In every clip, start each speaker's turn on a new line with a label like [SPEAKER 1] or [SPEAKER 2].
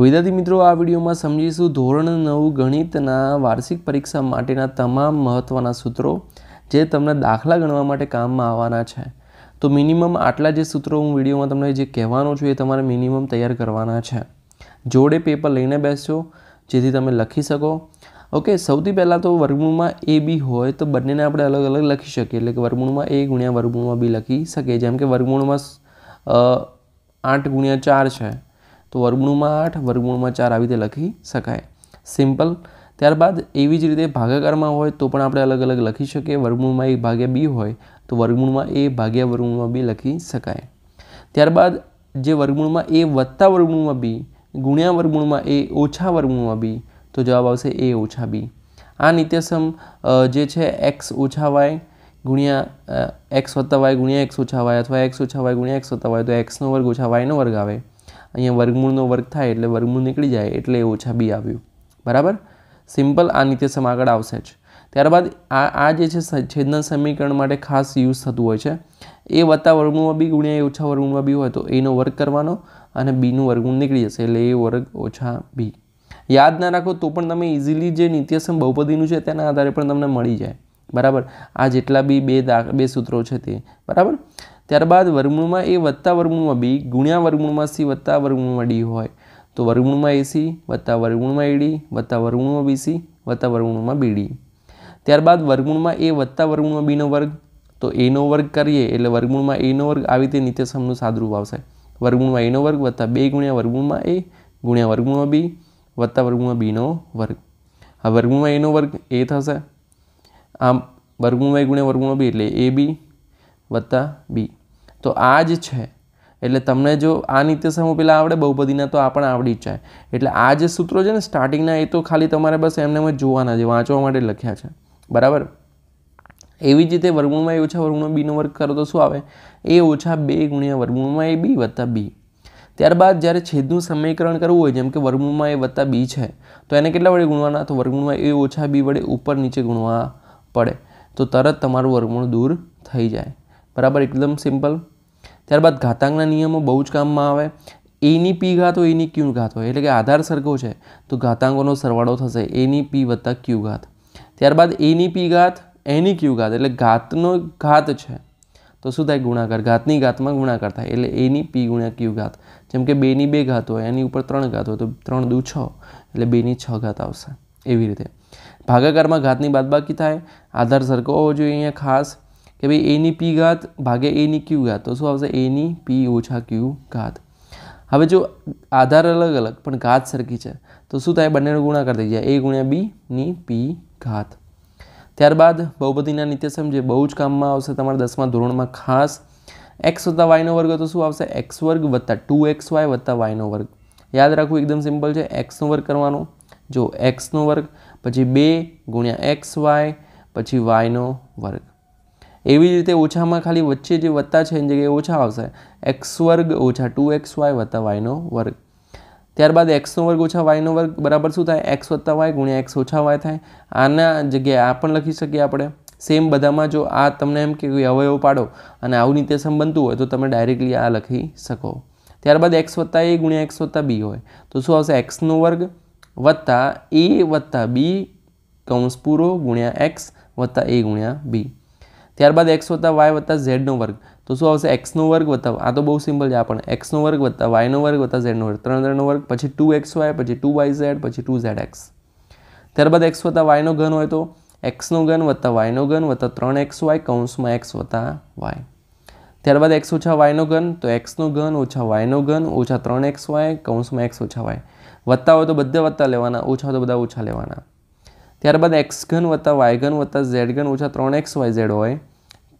[SPEAKER 1] વિદ્યાર્થી મિત્રો આ વિડીયોમાં સમજીશું ધોરણ નવ ગણિતના વાર્ષિક પરીક્ષા માટેના તમામ મહત્ત્વના સૂત્રો જે તમને દાખલા ગણવા માટે કામમાં આવવાના છે તો મિનિમમ આટલા જે સૂત્રો હું વિડીયોમાં તમને જે કહેવાનો છું એ તમારે મિનિમમ તૈયાર કરવાના છે જોડે પેપર લઈને બેસજો જેથી તમે લખી શકો ઓકે સૌથી પહેલાં તો વર્ગમૂળમાં એ બી હોય તો બંનેને આપણે અલગ અલગ લખી શકીએ એટલે કે વર્ગમૂળમાં એ ગુણ્યા વર્ગમૂળમાં બી લખી શકીએ જેમ કે વર્ગમૂળમાં આઠ ગુણ્યા ચાર છે તો વર્ગમૂળમાં આઠ વર્ગમૂળમાં ચાર આવી રીતે લખી શકાય સિમ્પલ ત્યારબાદ એવી જ રીતે ભાગાકારમાં હોય તો પણ આપણે અલગ અલગ લખી શકીએ વર્ગમૂળમાં એક ભાગ્યા બી હોય તો વર્ગમૂળમાં એ ભાગ્યા વર્ગમૂળમાં બી લખી શકાય ત્યારબાદ જે વર્ગમૂળમાં એ વત્તા વર્ગમૂળમાં બી ગુણ્યા વર્ગમૂળમાં એ ઓછા વર્ગમૂળમાં બી તો જવાબ આવશે એ ઓછા બી આ નિત્યસમ જે છે એક્સ ઓછા વાય ગુણ્યા એક્સ વત્તા વાય ગુણ્યા એક્સ ઓછા વાય અથવા એક્સ ઓછા વાય ગુણ્યા એક્સ વત્તા વાય તો એક્સનો વર્ગ ઓછા વાયનો વર્ગ આવે અહીંયા વર્ગમૂળનો વર્ગ થાય એટલે વર્ગમૂળ નીકળી જાય એટલે એ ઓછા બી આવ્યું બરાબર સિમ્પલ આ નિત્યસમ આગળ આવશે જ ત્યારબાદ આ આ જે છે છેદના સમીકરણ માટે ખાસ યુઝ થતું હોય છે એ વત્તા વર્ગમૂળમાં બી ગુણ્યા એ ઓછા વર્ગમૂળમાં બી હોય તો એનો વર્ગ કરવાનો અને બીનું વર્ગમૂળ નીકળી જશે એટલે એ વર્ગ ઓછા બી યાદ ના રાખો તો પણ તમે ઇઝીલી જે નિત્યસમ બહુપદીનું છે તેના આધારે પણ તમને મળી જાય બરાબર આ જેટલા બી બે બે સૂત્રો છે તે બરાબર ત્યારબાદ વર્ગમૂળમાં એ વત્તા વર્ગમૂળમાં બી ગુણ્યા વર્ગમૂળમાં સી વત્તા વર્ગમૂળમાં ડી હોય તો વર્ગમૂળમાં એસી વત્તા વર્ગમૂળમાં એડી વત્તા વર્ગમૂળમાં બીસી વત્તા વર્ગમૂળમાં બીડી ત્યારબાદ વર્ગમૂળમાં એ વત્તા વર્ગમૂળમાં બીનો વર્ગ તો એનો વર્ગ કરીએ એટલે વર્ગમૂળમાં એનો વર્ગ આવી રીતે નિત્યસમનું સાદરૂપ આવશે વર્ગમૂળમાં એનો વર્ગ વત્તા બે ગુણ્યા વર્ગમૂળમાં એ ગુણ્યા વર્ગમૂળમાં બી વત્તા વર્ગમૂળમાં બીનો વર્ગ આ વર્ગમૂળમાં એનો વર્ગ એ થશે આમ વર્ગમૂળમાં એ ગુણ્યા વર્ગમૂળમાં બી એટલે એ બી વત્તા બી તો આ જ છે એટલે તમને જો આ નિત્ય સમૂહ પેલા આવડે બહુપદીના તો આ પણ આવડી જ જાય એટલે આ જે સૂત્રો છે ને સ્ટાર્ટિંગના એ તો ખાલી તમારે બસ એમને જ જોવાના છે વાંચવા માટે લખ્યા છે બરાબર એવી જ રીતે વર્ગમૂળમાં એ ઓછા વર્ગમૂળમાં બીનો વર્ગ કરો તો શું આવે એ ઓછા બે ગુણ્યા વર્ગમૂળમાં એ બી વત્તા બી ત્યારબાદ જ્યારે છેદનું સમીકરણ કરવું હોય જેમ કે વર્ગમૂળમાં એ વત્તા બી છે તો એને કેટલા વડે ગુણવાના તો વર્ગમૂળમાં એ ઓછા બી વડે ઉપર નીચે ગુણવા પડે તો તરત તમારું વર્ગમૂળ દૂર થઈ જાય બરાબર એકદમ સિમ્પલ ત્યારબાદ ઘાતાંકના નિયમો બહુ જ કામમાં આવે એની પી ઘાત હોય એની ક્યુ ઘાત હોય એટલે કે આધાર સરખો છે તો ઘાતાંકોનો સરવાળો થશે એની પી વત્તા ક્યુ ઘાત ત્યારબાદ એની પી ઘાત એની ક્યુ ઘાત એટલે ઘાતનો ઘાત છે તો શું થાય ગુણાકાર ઘાતની ઘાતમાં ગુણાકાર થાય એટલે એની પી ગુણ્યા ક્યુ ઘાત જેમ કે બેની બે ઘાત હોય એની ઉપર ત્રણ ઘાત હોય તો ત્રણ દુ છ એટલે બેની છ ઘાત આવશે એવી રીતે ભાગાકારમાં ઘાતની બાદબાકી થાય આધાર સરખો હોવો જોઈએ અહીંયા ખાસ કે ભાઈ એની પી ઘાત ભાગે એની ક્યુ ઘાત તો શું આવશે એની પી ઓછા ક્યુ ઘાત હવે જો આધાર અલગ અલગ પણ ઘાત સરખી છે તો શું થાય બંનેનો ગુણાકાર થઈ જાય એ ગુણ્યા બીની પી ઘાત ત્યારબાદ બહુપતિના નિત્યસમ જે બહુ જ કામમાં આવશે તમારા દસમા ધોરણમાં ખાસ એક્સ વત્તા વાયનો વર્ગ તો શું આવશે એક્સ વર્ગ વત્તા ટુ એક્સ વાય વત્તા વાયનો વર્ગ યાદ રાખવું એકદમ સિમ્પલ છે એક્સનો વર્ગ કરવાનો જો એક્સનો વર્ગ પછી બે ગુણ્યા એક્સ વાય પછી વાયનો વર્ગ એવી જ રીતે ઓછામાં ખાલી વચ્ચે જે વત્તા છે એની જગ્યાએ ઓછા આવશે એક્સ વર્ગ ઓછા ટુ એક્સ વાય વત્તા વાયનો વર્ગ ત્યારબાદ એક્સનો વર્ગ ઓછા વાયનો વર્ગ બરાબર શું થાય એક્સ વત્તા વાય ગુણ્યા એક્સ ઓછા વાય થાય આના જગ્યાએ આ પણ લખી શકીએ આપણે સેમ બધામાં જો આ તમને એમ કે કોઈ અવયવ પાડો અને આવું રીતે સંબંધતું હોય તો તમે ડાયરેક્ટલી આ લખી શકો ત્યારબાદ એક્સ વત્તા એ ગુણ્યા એક્સ વત્તા બી હોય તો શું આવશે એક્સનો વર્ગ વત્તા એ વત્તા બી કૌંસ પૂરો ગુણ્યા એક્સ વત્તા એ ગુણ્યા બી ત્યારબાદ એક્સ વત્તા વાય વત્તા ઝેડનો વર્ગ તો શું આવશે એક્સનો વર્ગ વત્તા આ તો બહુ સિમ્પલ છે આપણને એક્સનો વર્ગ વત્તા વાયનો વર્ગ વત્તા ઝેડનો વર્ગ ત્રણ ત્રણનો વર્ગ પછી ટુ એક્સ વાય પછી ટુ વાય ઝેડ પછી ટુ ઝેડ એક્સ ત્યારબાદ એક્સ વત્તા વાયનો ઘન હોય તો એક્સનો ઘન વત્તા વાયનો ઘન વત્તા ત્રણ એક્સ વાય કૌંસમાં એક્સ વત્તા વાય ત્યારબાદ એક્સ ઓછા વાયનો ઘન તો એક્સનો ઘન ઓછા વાયનો ઘન ઓછા ત્રણ એક્સ વાય કૌંસમાં એક્સ ઓછા વાય વત્તા હોય તો બધા વત્તા લેવાના ઓછા હોય તો બધા ઓછા લેવાના ત્યારબાદ એક્સ ઘન વત્તા વાય ઘન વત્તા ઝેડ ઘન ઓછા ત્રણ એક્સ વાય ઝેડ હોય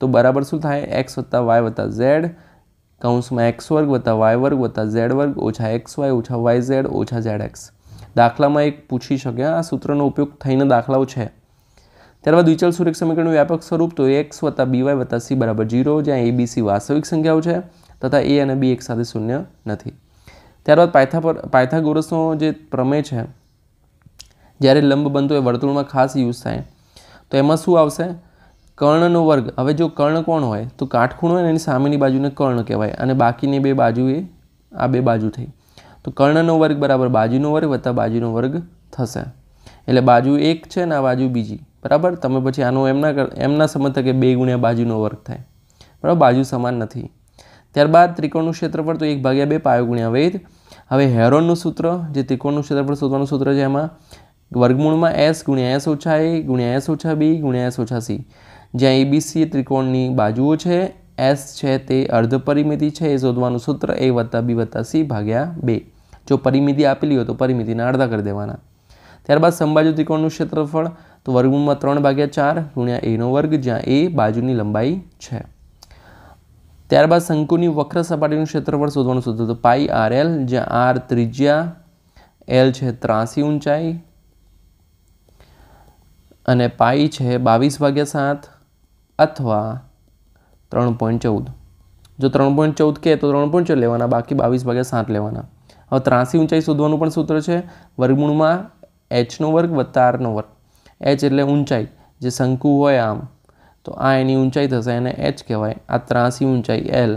[SPEAKER 1] તો બરાબર શું થાય એક્સ વત્તા વાય વત્તા ઝેડ કૌંસમાં એક્સ વર્ગ વત્તા વાય વર્ગ વત્તા ઝેડ વર્ગ ઓછા એક્સ વાય ઓછા વાય ઝેડ ઓછા ઝેડ એક્સ દાખલામાં એક પૂછી શકે આ સૂત્રનો ઉપયોગ થઈને દાખલાઓ છે ત્યારબાદ વિચલ સુરેખ સમીકરણનું વ્યાપક સ્વરૂપ તો એક્સ વત્તા બીવાય વત્તા સી બરાબર જીરો જ્યાં એબીસી વાસ્તવિક સંખ્યાઓ છે તથા એ અને બી એક સાથે શૂન્ય નથી ત્યારબાદ પાયથા પર પાયથાગોરસનો જે પ્રમેય છે જ્યારે લંબ બનતો એ વર્તુળમાં ખાસ યુઝ થાય તો એમાં શું આવશે કર્ણનો વર્ગ હવે જો કર્ણ કોણ હોય તો કાઠખૂણ હોય ને એની સામેની બાજુને કર્ણ કહેવાય અને બાકીની બે બાજુએ આ બે બાજુ થઈ તો કર્ણનો વર્ગ બરાબર બાજુનો વર્ગ વત્તા બાજુનો વર્ગ થશે એટલે બાજુ એક છે ને આ બાજુ બીજી બરાબર તમે પછી આનું એમના એમના સમજતા કે બે ગુણ્યા બાજુનો વર્ગ થાય બરાબર બાજુ સમાન નથી ત્યારબાદ ત્રિકોણનું ક્ષેત્રફળ તો એક ભાગ્યા બે પાયો ગુણ્યા વેદ હવે હેરોનનું સૂત્ર જે ત્રિકોણનું ક્ષેત્રફળ શોધવાનું સૂત્ર છે એમાં વર્ગમૂળમાં એસ ગુણ્યા એસ ઓછા એ ગુણ્યા એસ ઓછા બી ગુણ્યા એસ ઓછા સી જ્યાં એબીસી ત્રિકોણની બાજુઓ છે એસ છે તે અર્ધ પરિમિતિ છે એ શોધવાનું સૂત્ર એ વત્તા બી વત્તા સી ભાગ્યા બે જો પરિમિતિ આપેલી હોય તો પરિમિતિના અડધા કરી દેવાના ત્યારબાદ સંબાજુ ત્રિકોણનું ક્ષેત્રફળ તો વર્ગમૂળમાં ત્રણ ભાગ્યા ચાર ગુણ્યા એનો વર્ગ જ્યાં એ બાજુની લંબાઈ છે ત્યારબાદ શંકુની વક્ર સપાટીનું ક્ષેત્રફળ શોધવાનું શોધ્યું તો પાઈ આર એલ જ્યાં આર ત્રિજ્યા એલ છે ત્રાસી ઊંચાઈ અને પાઈ છે બાવીસ ભાગ્યા સાત અથવા ત્રણ પોઈન્ટ ચૌદ જો ત્રણ પોઈન્ટ ચૌદ કહે તો ત્રણ પોઈન્ટ ચૌદ લેવાના બાકી બાવીસ ભાગ્યા સાત લેવાના હવે ત્રાસી ઊંચાઈ શોધવાનું પણ સૂત્ર છે વર્ગમૂળમાં એચનો વર્ગ વત્તા આરનો વર્ગ એચ એટલે ઊંચાઈ જે શંકુ હોય આમ તો આ એની ઊંચાઈ થશે એને એચ કહેવાય આ ત્રાસી ઊંચાઈ એલ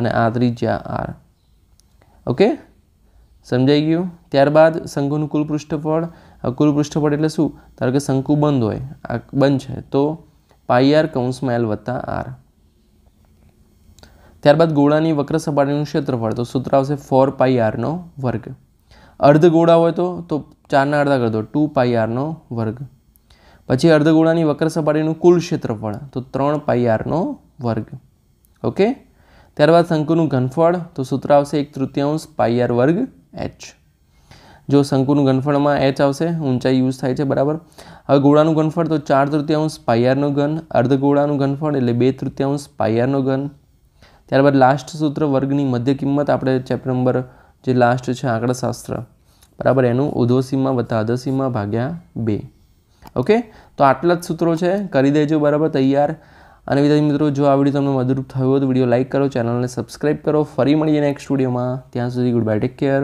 [SPEAKER 1] અને આ ત્રિજ્યા આર ઓકે સમજાઈ ગયું ત્યારબાદ શંકુનું કુલ પૃષ્ઠફળ કુલ પૃષ્ઠફળ એટલે શું ધારો કે શંકુ બંધ હોય આ બંધ છે તો પાઈ આર કૌંસમાં એલ વત્તા આર ત્યારબાદ ગોળાની વક્ર સપાટીનું ક્ષેત્રફળ તો સૂત્ર આવશે ફોર પાઈ આરનો વર્ગ અર્ધ ગોળા હોય તો તો ચારના અડધા કરી દો ટુ પાઈ આરનો વર્ગ પછી અર્ધગોળાની વક્ર સપાટીનું કુલ ક્ષેત્રફળ તો ત્રણ પાઈ આરનો વર્ગ ઓકે ત્યારબાદ શંકુનું ઘનફળ તો સૂત્ર આવશે એક તૃતીયાંશ પાઈ આર વર્ગ એચ જો શંકુનું ઘનફળમાં એચ આવશે ઊંચાઈ યુઝ થાય છે બરાબર હવે ગોળાનું ઘનફળ તો ચાર તૃતીયાંશ પાઈ આરનો ઘન અર્ધગોળાનું ઘનફળ એટલે બે તૃતીયાંશ પાઈ આરનો ઘન ત્યારબાદ લાસ્ટ સૂત્ર વર્ગની મધ્ય કિંમત આપણે ચેપ્ટર નંબર જે લાસ્ટ છે આંકડાશાસ્ત્ર બરાબર એનું ઉધોસીમાં વત્તા અધોસીમાં ભાગ્યા બે ઓકે તો આટલા જ સૂત્રો છે કરી દેજો બરાબર તૈયાર અને વિદ્યાર્થી મિત્રો જો આ વિડીયો તમને મદદરૂપ થયો તો વિડીયો લાઇક કરો ચેનલને સબસ્ક્રાઈબ કરો ફરી મળીએ નેક્સ્ટ વિડીયોમાં ત્યાં સુધી ગુડ બાય ટેક કેર